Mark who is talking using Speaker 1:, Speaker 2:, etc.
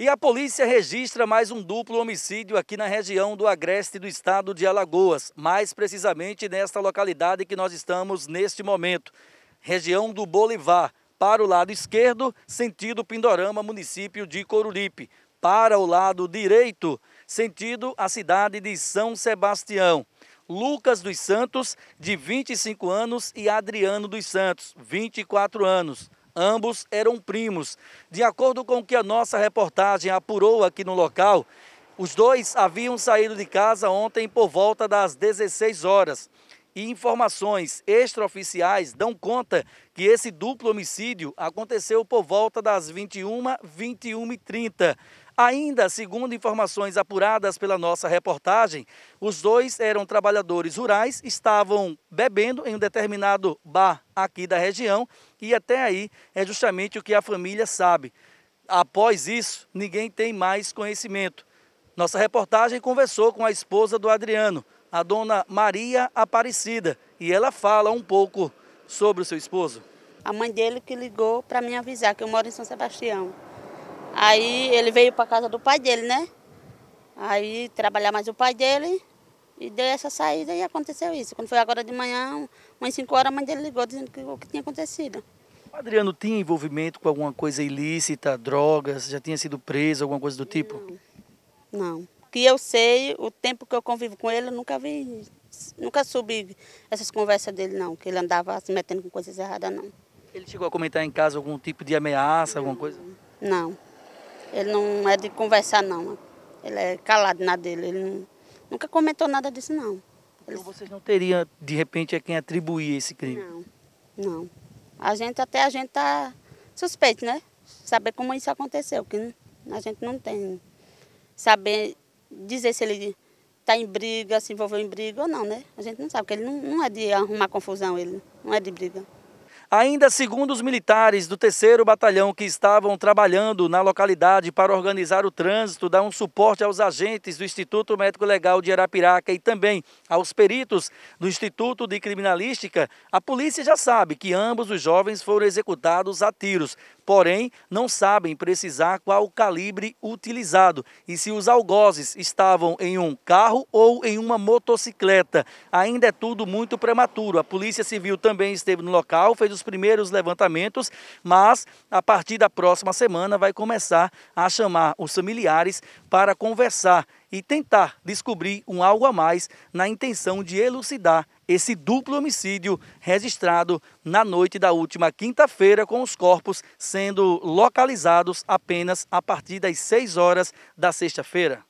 Speaker 1: E a polícia registra mais um duplo homicídio aqui na região do Agreste do estado de Alagoas, mais precisamente nesta localidade que nós estamos neste momento, região do Bolivar, para o lado esquerdo, sentido Pindorama, município de Coruripe; para o lado direito, sentido a cidade de São Sebastião. Lucas dos Santos, de 25 anos, e Adriano dos Santos, 24 anos. Ambos eram primos. De acordo com o que a nossa reportagem apurou aqui no local, os dois haviam saído de casa ontem por volta das 16 horas. E informações extraoficiais dão conta que esse duplo homicídio aconteceu por volta das 21, 21 e 30. Ainda, segundo informações apuradas pela nossa reportagem, os dois eram trabalhadores rurais, estavam bebendo em um determinado bar aqui da região e até aí é justamente o que a família sabe. Após isso, ninguém tem mais conhecimento. Nossa reportagem conversou com a esposa do Adriano, a dona Maria Aparecida, e ela fala um pouco sobre o seu
Speaker 2: esposo. A mãe dele que ligou para me avisar que eu moro em São Sebastião. Aí ele veio para casa do pai dele, né? Aí trabalhar mais o pai dele. E deu essa saída e aconteceu isso. Quando foi agora de manhã, umas 5 horas, a mãe dele ligou dizendo que, o que tinha acontecido.
Speaker 1: Adriano tinha envolvimento com alguma coisa ilícita, drogas, já tinha sido preso, alguma coisa do tipo?
Speaker 2: Não. não. Que eu sei, o tempo que eu convivo com ele, eu nunca vi, nunca soube essas conversas dele, não. Que ele andava se metendo com coisas erradas, não.
Speaker 1: Ele chegou a comentar em casa algum tipo de ameaça, não. alguma coisa?
Speaker 2: Não. Ele não é de conversar, não. Ele é calado na dele. Ele não Nunca comentou nada disso, não. Então vocês não
Speaker 1: teriam, de repente, a quem atribuir esse crime?
Speaker 2: Não, não. A gente, até a gente tá suspeito, né? Saber como isso aconteceu, que a gente não tem. Saber dizer se ele está em briga, se envolveu em briga ou não, né? A gente não sabe, porque ele não, não é de arrumar confusão, ele não é de briga.
Speaker 1: Ainda segundo os militares do 3 Batalhão que estavam trabalhando na localidade para organizar o trânsito, dar um suporte aos agentes do Instituto Médico Legal de Arapiraca e também aos peritos do Instituto de Criminalística, a polícia já sabe que ambos os jovens foram executados a tiros porém não sabem precisar qual calibre utilizado e se os algozes estavam em um carro ou em uma motocicleta. Ainda é tudo muito prematuro. A Polícia Civil também esteve no local, fez os primeiros levantamentos, mas a partir da próxima semana vai começar a chamar os familiares para conversar e tentar descobrir um algo a mais na intenção de elucidar esse duplo homicídio registrado na noite da última quinta-feira, com os corpos sendo localizados apenas a partir das 6 horas da sexta-feira.